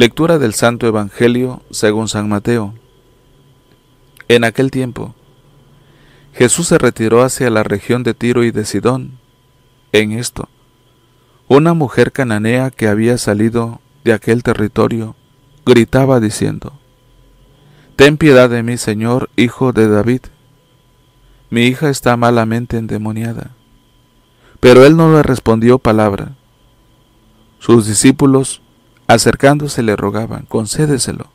Lectura del Santo Evangelio según San Mateo. En aquel tiempo, Jesús se retiró hacia la región de Tiro y de Sidón. En esto, una mujer cananea que había salido de aquel territorio gritaba diciendo, Ten piedad de mí, Señor, hijo de David. Mi hija está malamente endemoniada. Pero él no le respondió palabra. Sus discípulos Acercándose le rogaban, concédeselo,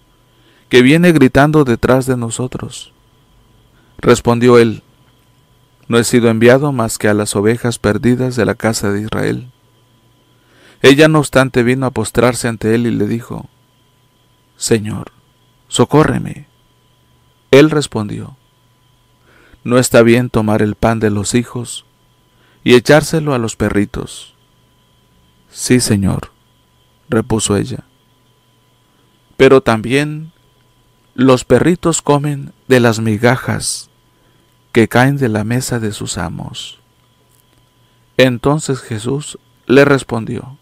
que viene gritando detrás de nosotros. Respondió él, no he sido enviado más que a las ovejas perdidas de la casa de Israel. Ella no obstante vino a postrarse ante él y le dijo, Señor, socórreme. Él respondió, No está bien tomar el pan de los hijos y echárselo a los perritos. Sí, Señor, repuso ella. Pero también los perritos comen de las migajas que caen de la mesa de sus amos. Entonces Jesús le respondió,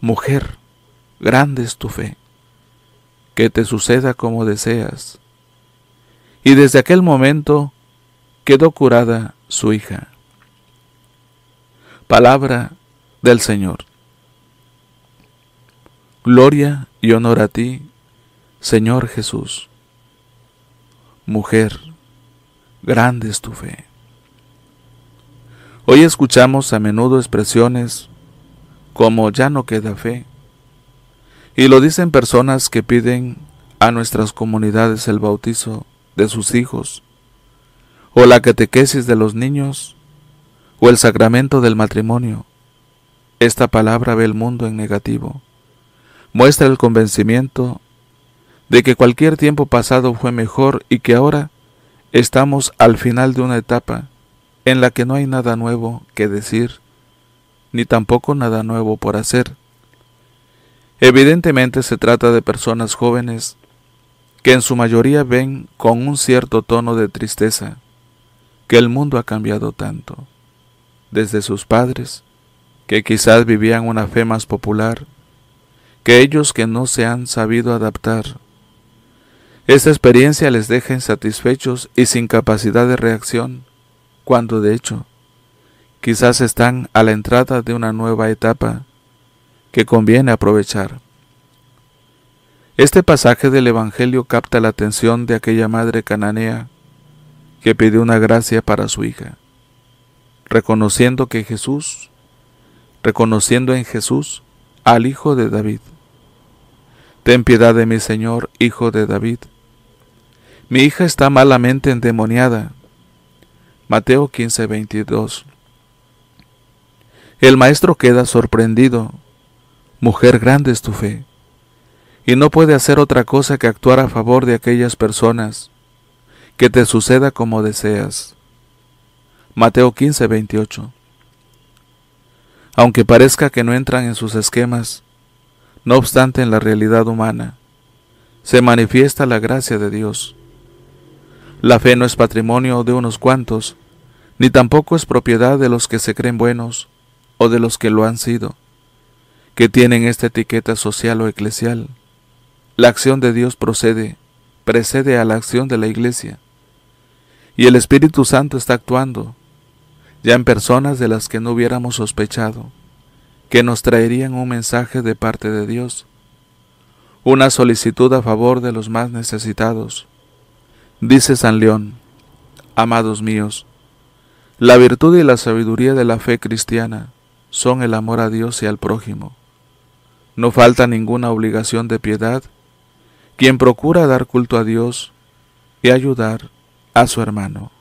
Mujer, grande es tu fe, que te suceda como deseas. Y desde aquel momento quedó curada su hija. Palabra del Señor. Gloria y honor a ti, Señor Jesús. Mujer, grande es tu fe. Hoy escuchamos a menudo expresiones como ya no queda fe. Y lo dicen personas que piden a nuestras comunidades el bautizo de sus hijos, o la catequesis de los niños, o el sacramento del matrimonio. Esta palabra ve el mundo en negativo muestra el convencimiento de que cualquier tiempo pasado fue mejor y que ahora estamos al final de una etapa en la que no hay nada nuevo que decir, ni tampoco nada nuevo por hacer. Evidentemente se trata de personas jóvenes que en su mayoría ven con un cierto tono de tristeza que el mundo ha cambiado tanto, desde sus padres, que quizás vivían una fe más popular, que ellos que no se han sabido adaptar. Esta experiencia les deja insatisfechos y sin capacidad de reacción, cuando de hecho, quizás están a la entrada de una nueva etapa que conviene aprovechar. Este pasaje del Evangelio capta la atención de aquella madre cananea que pidió una gracia para su hija, reconociendo que Jesús, reconociendo en Jesús al Hijo de David. Ten piedad de mi Señor, Hijo de David. Mi hija está malamente endemoniada. Mateo 15, 22. El maestro queda sorprendido. Mujer grande es tu fe. Y no puede hacer otra cosa que actuar a favor de aquellas personas. Que te suceda como deseas. Mateo 15, 28 aunque parezca que no entran en sus esquemas, no obstante en la realidad humana, se manifiesta la gracia de Dios. La fe no es patrimonio de unos cuantos, ni tampoco es propiedad de los que se creen buenos o de los que lo han sido, que tienen esta etiqueta social o eclesial. La acción de Dios procede, precede a la acción de la Iglesia, y el Espíritu Santo está actuando, ya en personas de las que no hubiéramos sospechado, que nos traerían un mensaje de parte de Dios, una solicitud a favor de los más necesitados. Dice San León, amados míos, la virtud y la sabiduría de la fe cristiana son el amor a Dios y al prójimo. No falta ninguna obligación de piedad quien procura dar culto a Dios y ayudar a su hermano.